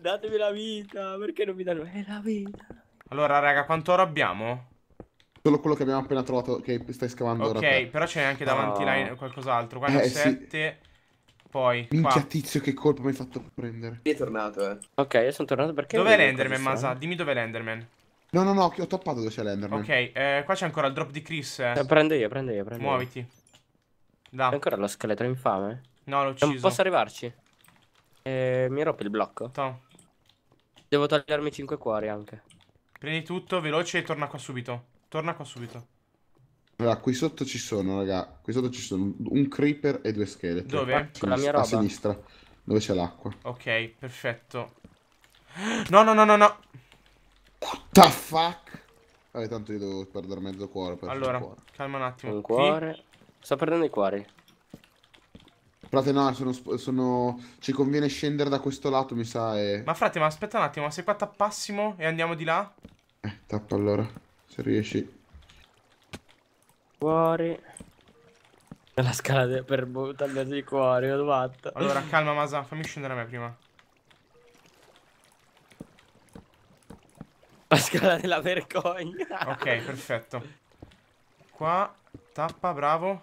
Datemi la vita, perché non mi danno? È la vita. Allora, raga, quanto oro abbiamo? Solo quello che abbiamo appena trovato, che stai scavando ora. Ok, però c'è anche davanti oh. là qualcos'altro. Qua eh, 7... Sì. Poi, Minchia qua. tizio che colpo mi hai fatto prendere È tornato eh Ok io sono tornato perché Dov'è l'Enderman Masa? Dimmi dov'è l'Enderman No, no, no, ho toppato dove c'è l'Enderman. Ok, eh, qua c'è ancora il drop di Chris. Eh. Eh, prende io, prendo io, prende Muoviti. Da. C'è ancora lo scheletro infame? No, l'ho ucciso. Non posso arrivarci. Eh, mi rompe il blocco. Tom. Devo tagliarmi 5 cuori anche. Prendi tutto, veloce e torna qua subito. Torna qua subito. Allora, qui sotto ci sono, raga. Qui sotto ci sono un creeper e due scheletri. Dove? Sinistra, Con la mia roba. A sinistra, dove c'è l'acqua. Ok, perfetto. No, no, no, no, no the fuck? Vabbè, tanto io devo perdere mezzo cuore. allora, cuore. calma un attimo. Un cuore. Sto perdendo i cuori. Frate, no, sono, sono, Ci conviene scendere da questo lato, mi sa. E... Ma frate, ma aspetta un attimo, ma se qua tappassimo e andiamo di là? Eh, tappa allora. Se riesci. Cuori. La scala per boh, tagliarti i cuori, l'ho fatta. Allora, calma, Masa, fammi scendere a me prima. La scala della vergogna. ok, perfetto. Qua, tappa, bravo.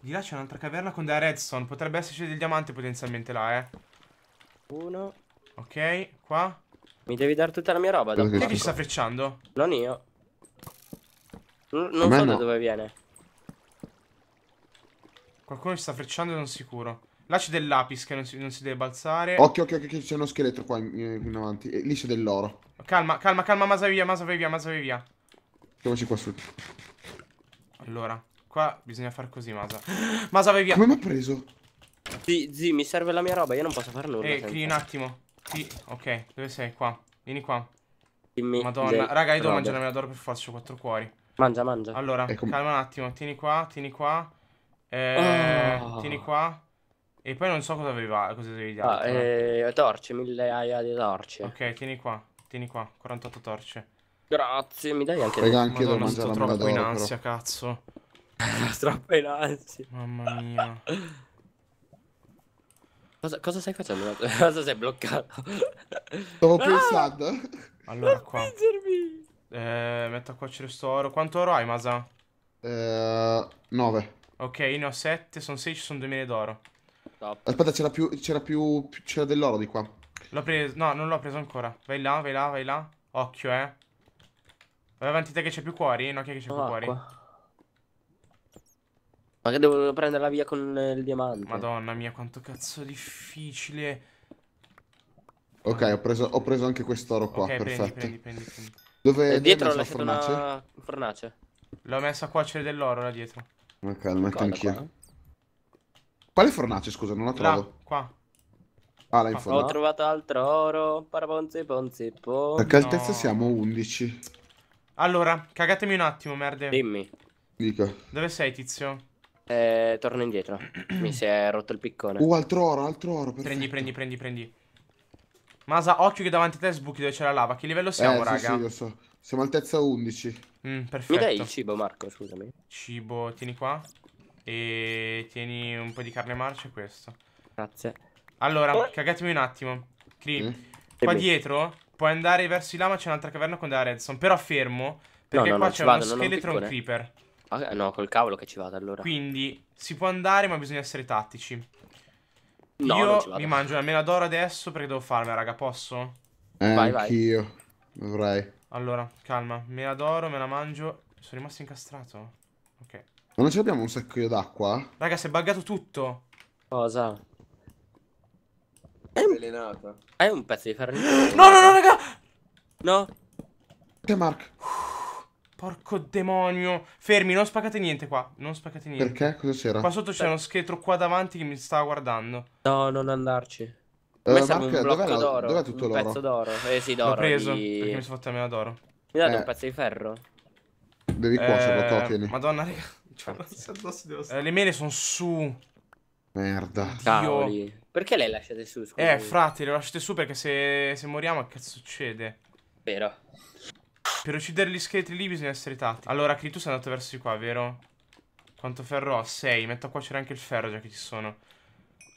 Di là c'è un'altra caverna con della redstone. Potrebbe esserci del diamante potenzialmente là, eh. Uno. Ok, qua. Mi devi dare tutta la mia roba. Dopo. Chi ci sta frecciando? Non io. non so no. da dove viene. Qualcuno ci sta frecciando, non sicuro. Là c'è del lapis che non si, non si deve balzare. Occhio, occhio, occhio, c'è uno scheletro qua in, in avanti. E lì c'è dell'oro. Calma, calma, calma, masa via, masa via, masa via. Mettiamoci qua sotto. Allora, qua bisogna far così, masa. Masa vai via. Come mi ha preso? Zi, zi, mi serve la mia roba, io non posso fare nulla. Eh, cri un attimo. Sì, ok, dove sei? Qua. Vieni qua. Dimmi Madonna, raga, io devo mangiare la mela d'oro per forza, ho quattro cuori. Mangia, mangia. Allora, ecco. calma un attimo, tieni qua, tieni qua. Eh, oh. Tieni qua. E poi non so cosa aveva, cosa avevi dato. Ah, eh, eh, torce, mille aia di torce. Ok, tieni qua, tieni qua, 48 torce. Grazie, mi dai anche... Raga, anche Madonna, sto troppo in ansia, però. cazzo. troppo in ansia. Mamma mia. Cosa, cosa, stai facendo? cosa sei bloccato? Stavo ah! pensando. Ah, allora qua. Eh, metto a cuocere sto oro. Quanto oro hai, Masa? Eh, 9. Ok, io ne ho 7, sono ci sono 2000 d'oro. Top. Aspetta, c'era più, c'era più, c'era dell'oro di qua. L'ho preso, no, non l'ho preso ancora. Vai là, vai là, vai là. Occhio, eh. Vai avanti te che c'è più cuori? Eh, no, chi che c'è più cuori? Ma che devo prenderla via con eh, il diamante? Madonna mia, quanto cazzo difficile. Ok, ho preso, ho preso anche quest'oro qua, okay, perfetto. Prendi, prendi, prendi, Dove eh, è dietro ho lasciato fornace? una fornace. L'ho messo a cuocere dell'oro là dietro. Ok, lo metto anch'io. Quale fornace, scusa, non la trovo. Là, qua. Ah, là in fondo. Ho trovato altro oro, parabonzi, ponzi, ponzi. Perché altezza no. siamo 11. Allora, cagatemi un attimo, merde. Dimmi. Dico. Dove sei, tizio? Eh, torno indietro. Mi si è rotto il piccone. Uh, altro oro, altro oro. Perfetto. Prendi, prendi, prendi, prendi. Masa, occhio che davanti a te sbuchi dove c'è la lava. Che livello siamo, eh, raga? Sì, sì, lo so. Siamo altezza 11. Mm, perfetto. Mi dai il cibo, Marco, scusami. Cibo, tieni qua. E tieni un po' di carne marcia e questo. Grazie. Allora, oh. cagatemi un attimo. Cri, mm. qua e dietro beh. puoi andare verso di là, ma c'è un'altra caverna con della redstone. Però fermo, perché no, no, qua c'è uno scheletro e un creeper. Ah, eh, no, col cavolo che ci vado allora. Quindi si può andare, ma bisogna essere tattici. No, Io mi mangio una mela d'oro adesso perché devo farmela, raga, posso? Eh, vai, vai. Anch'io. Allora, calma. Mela d'oro, me la mangio. Sono rimasto incastrato. Ok. Ma non ce l'abbiamo un secchio d'acqua? Raga, si è buggato tutto. Cosa? È un... È un pezzo di ferro. No, no, no, raga! No? Che Mark? Porco demonio. Fermi, non spaccate niente qua. Non spaccate niente. Perché? Cosa c'era? Qua sotto c'è uno scheletro qua davanti che mi stava guardando. No, non andarci. Uh, eh, Mark, un blocco Dov'è tutto l'oro? Un pezzo d'oro. Eh sì, d'oro. L'ho preso, di... perché mi sono fatto a d'oro. Mi date eh. un pezzo di ferro? Devi cuocerlo, eh, to, tieni. Madonna, raga. Eh, le mele sono su. Merda. Cavoli. Perché le lasciate su? Eh, scusami. Eh, frate, le lasciate su perché se, se moriamo, che cazzo succede? Vero. Per uccidere gli scheletri lì bisogna essere tatti. Allora, Critus è andato verso di qua, vero? Quanto ferro ho? 6. Metto a cuocere anche il ferro già che ci sono.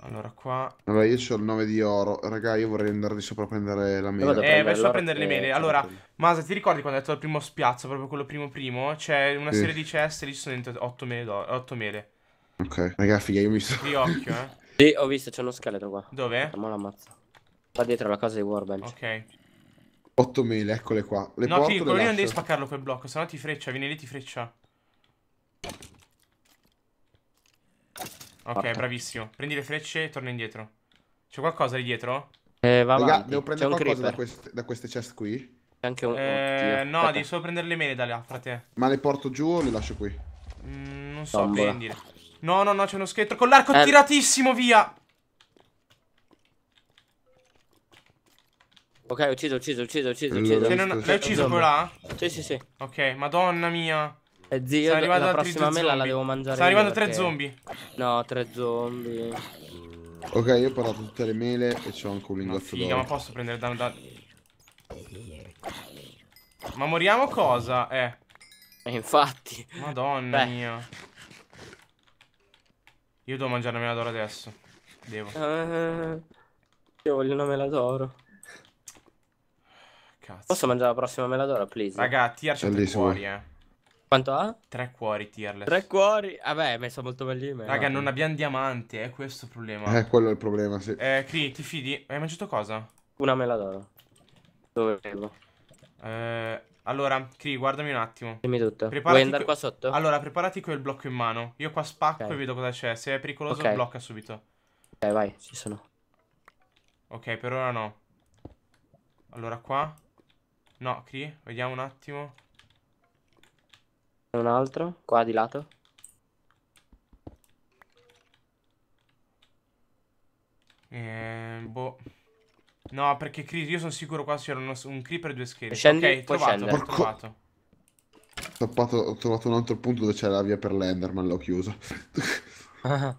Allora qua... Allora io ho il 9 di oro. Raga, io vorrei andare di sopra a prendere la eh, mela. Eh, vai sopra a prendere le mele. Allora, Masa, ti ricordi quando hai detto il primo spiazzo, proprio quello primo primo? C'è una serie di ceste, lì ci sono dentro 8 mele. 8 mele. Ok, raga, figa, io mi sto... Di occhio, eh. Sì, ho visto, c'è uno scheletro qua. Dove? Ma l'ammazzo. Qua dietro la casa di Warbench. Ok. 8 mele, eccole qua. Le no, porto, sì, quello lì non devi spaccarlo quel blocco, sennò ti freccia, vieni lì ti freccia. Ok, Porca. bravissimo. Prendi le frecce e torna indietro. C'è qualcosa lì dietro? Eh, va Raga, devo prendere qualcosa da queste, da queste, chest qui? C'è anche un... Eh, no, devi solo prendere le mele da là, frate. Ma le porto giù o le lascio qui? Mm, non so, prendile. No, no, no, c'è uno scheletro con l'arco eh. tiratissimo, via! Ok, ho ucciso, ucciso, ucciso, ucciso, ucciso. L'hai ucciso quello là? Sì, sì, sì. Ok, madonna mia. Eh, zio, Sono la prossima mela la devo mangiare Sta arrivando perché... tre zombie. No, tre zombie. Ok, io ho parato tutte le mele e c'ho anche un lingotto d'oro. ma posso prendere danno da... Ma moriamo cosa? Eh. E eh, infatti. Madonna Beh. mia. Io devo mangiare una mela d'oro adesso. Devo. Eh, io voglio una mela d'oro. Cazzo. Posso mangiare la prossima mela d'oro, please? Raga, tirci fuori, eh. Quanto ha? Tre cuori tierless. Tre cuori? Vabbè, ah, è messa molto bellina. Raga, no. Eh. non abbiamo diamanti, è questo il problema. Eh, quello è il problema, sì. Eh, Cri, ti fidi? Hai mangiato cosa? Una mela d'oro. Dovevo. Eh, allora, Cri, guardami un attimo. Dimmi tutto. Preparati Vuoi andare qua sotto? Allora, preparati quel blocco in mano. Io qua spacco okay. e vedo cosa c'è. Se è pericoloso, okay. blocca subito. Ok, vai, ci sono. Ok, per ora no. Allora qua. No, Cri, vediamo un attimo. Un altro, qua di lato. Eh, boh. No, perché io sono sicuro qua c'erano un creeper e due scheletri. Scendi, ok, trovato, ho trovato. ho trovato un altro punto dove c'era la via per l'Enderman, l'ho chiuso.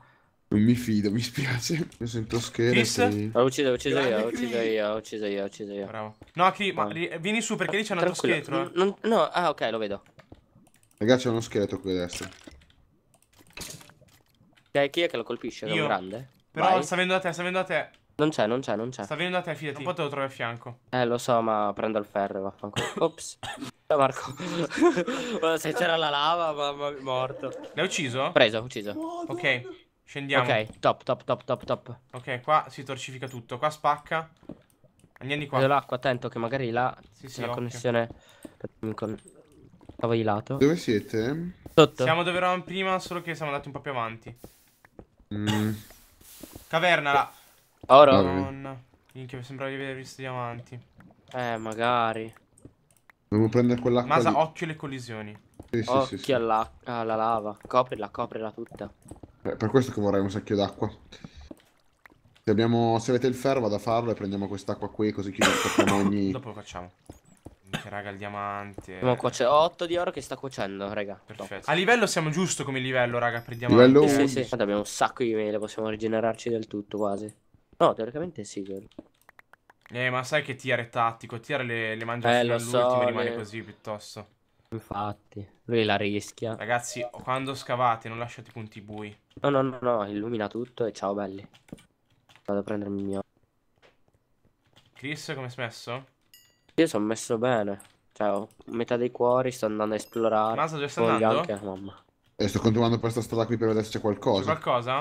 Non mi fido, mi spiace. Mi sento scherzo. Sì. Ho ucciso, ho ucciso io, ho ucciso io, ho ucciso io, ho ucciso io. Bravo. No, Chris, ma vieni su perché lì c'è un altro scheletro. No, no, ah, ok, lo vedo. Ragazzi, c'è uno scheletro qui a destra. Dai, chi è che lo colpisce? È un grande? Però Vai. sta venendo da te, sta venendo da te. Non c'è, non c'è, non c'è. Sta venendo da te, fidati. Un po' te lo trovi a fianco. Eh, lo so, ma prendo il ferro, vaffanculo. Ops. Ciao Marco. Se c'era la lava, mamma mia, morto. L'hai ucciso? Preso, ucciso. Oh, ok, scendiamo. Ok, top, top, top, top, top. Ok, qua si torcifica tutto. Qua spacca. Andiamo di qua. Vedo l'acqua, attento che magari là sì, c'è sì, la occhio. connessione. Stavo di lato. Dove siete? Sotto. Siamo dove eravamo prima, solo che siamo andati un po' più avanti. Mm. Caverna là. Ora. Madonna. Minchia, mi sembrava di aver visto diamanti. Eh, magari. Dobbiamo prendere quell'acqua Masa, lì. occhio alle collisioni. Sì, sì, occhio sì, sì. Alla, ah, alla, lava. Coprila, coprila tutta. Eh, per questo che vorrei un sacchio d'acqua. Se, abbiamo... Se avete il ferro vado a farlo e prendiamo quest'acqua qui così chiudiamo ogni... Dopo lo facciamo raga il diamante. Devo cuocere. 8 di oro che sta cuocendo, raga. Perfetto. Top. A livello siamo giusto come livello, raga, Prendiamo diamante. Livello Sì, sì, sì. abbiamo un sacco di mele, possiamo rigenerarci del tutto quasi. No, teoricamente sì, vero. Eh, ma sai che tier è tattico, tier le, le mangia eh, fino all'ultimo so, rimane le... Eh. così piuttosto. Infatti, lui la rischia. Ragazzi, quando scavate non lasciate punti bui. No, no, no, no, illumina tutto e ciao belli. Vado a prendermi il mio. Chris, come smesso? Io sono messo bene. Cioè, metà dei cuori sto andando a esplorare. Ma sto già andando? Anche, mamma. E sto continuando per questa strada qui per vedere se c'è qualcosa. C'è qualcosa?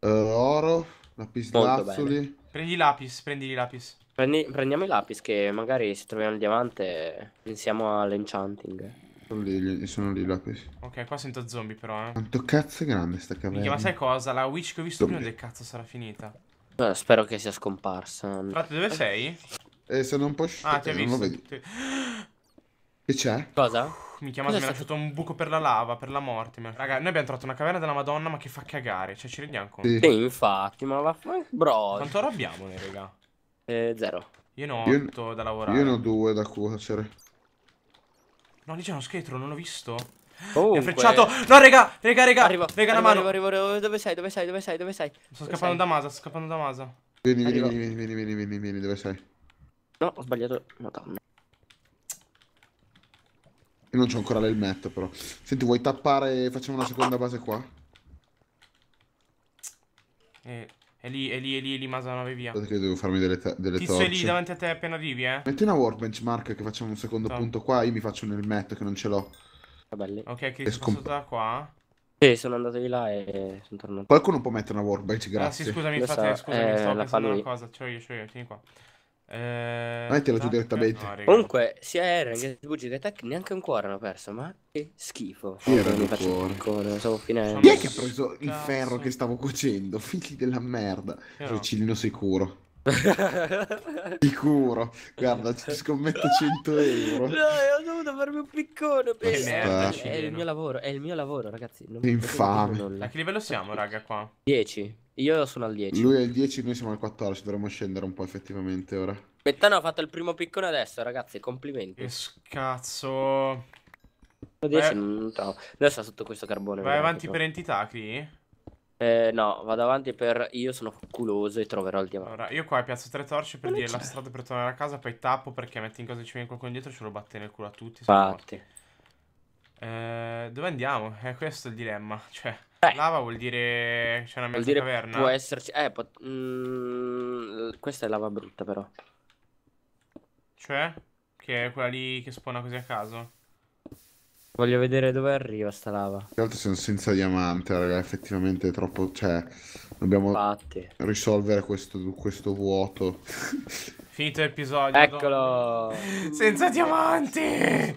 Uh, oro, lapislazzuli. Prendi i lapis, prendi i lapis. Prendi, prendiamo i lapis che magari se troviamo il diamante pensiamo all'enchanting. Sono lì, sono lì i lapis. Ok, qua sento zombie però, eh. Quanto cazzo è grande sta caverna. Minchia, ma sai cosa? La witch che ho visto zombie. prima del cazzo sarà finita. spero che sia scomparsa. Infatti, dove sei? Eh, se non puoi Ah, ti ha visto. Vedi. Ti... Che c'è? Cosa? Mi chiamate, mi ha lasciato un buco per la lava, per la morte. Raga, noi abbiamo trovato una caverna della Madonna, ma che fa cagare. Cioè, ci rendiamo conto. Sì, sì infatti, ma vaffanculo. Bro. Quanto ora abbiamo noi, raga? Eh, zero. Io ne ho io... otto da lavorare. Io ne ho due da cuocere. No, lì c'è uno scheletro, non l'ho visto. Oh, mi ha frecciato. No, raga, raga, raga. Arrivo, raga, arrivo, mano. Arrivo, arrivo, Dove sei? Dove sei? Dove sei? Dove sei? Sto dove scappando sei? da Masa, sto scappando da Masa. Vieni, vieni, vieni, vieni, vieni, vieni, vieni, dove sei? No, ho sbagliato. Madonna. Io non c'ho ancora l'elmetto, però. Senti, vuoi tappare? Facciamo una seconda base qua. Eh, è lì, è lì, è lì, è lì, Masano, via. Aspetta che devo farmi delle, delle Tizio torce. è lì davanti a te appena arrivi, eh. Metti una workbench, Mark, che facciamo un secondo Tom. punto qua. Io mi faccio un elmetto che non ce l'ho. Vabbè, ah, lì. Ok, che sono da qua. Sì, sono andato di là e sono tornato. Qualcuno può mettere una workbench, grazie. Ah, sì, scusami, Lo infatti, so, scusami, eh, stavo pensando una cosa. Ce io, ce io, tieni qua. Eh, non è te giù direttamente. No, Comunque, sia Eren che Bugi che Tech neanche un cuore hanno perso, ma che schifo. Io oh, era il cuore? stavo finendo. Chi è che ha preso il ferro che stavo cuocendo? Figli della merda. Fucilino sicuro. sicuro. Guarda, ci scommetto 100 euro. No, ho dovuto farmi un piccone. Per... Merda, è il mio lavoro, è il mio lavoro, ragazzi. Non infame. A che livello siamo, raga, qua? 10. Io sono al 10. Lui è il 10, noi siamo al 14, dovremmo scendere un po' effettivamente ora. Mettano ha fatto il primo piccone adesso, ragazzi, complimenti. Che scazzo. Beh, 10, non... no. Adesso sotto questo carbone. Vai avanti per entità, Cri? Eh, no, vado avanti per io sono culoso e troverò il diamante. Allora, io qua piazzo tre torce per dire la strada per tornare a casa, poi tappo perché metti in cosa ci viene qualcuno dietro, ce lo batte nel culo a tutti. Infatti. Eh, dove andiamo? Eh, è questo il dilemma, cioè... Eh. Lava vuol dire c'è una mezza caverna? Può esserci. Eh, pot... mm, questa è lava brutta, però. Cioè? Che è quella lì che spona così a caso? Voglio vedere dove arriva sta lava. Gli altri sono senza diamante, raga. Effettivamente è troppo. Cioè, dobbiamo Infatti. risolvere questo, questo vuoto. Finito l'episodio. Eccolo! senza diamanti!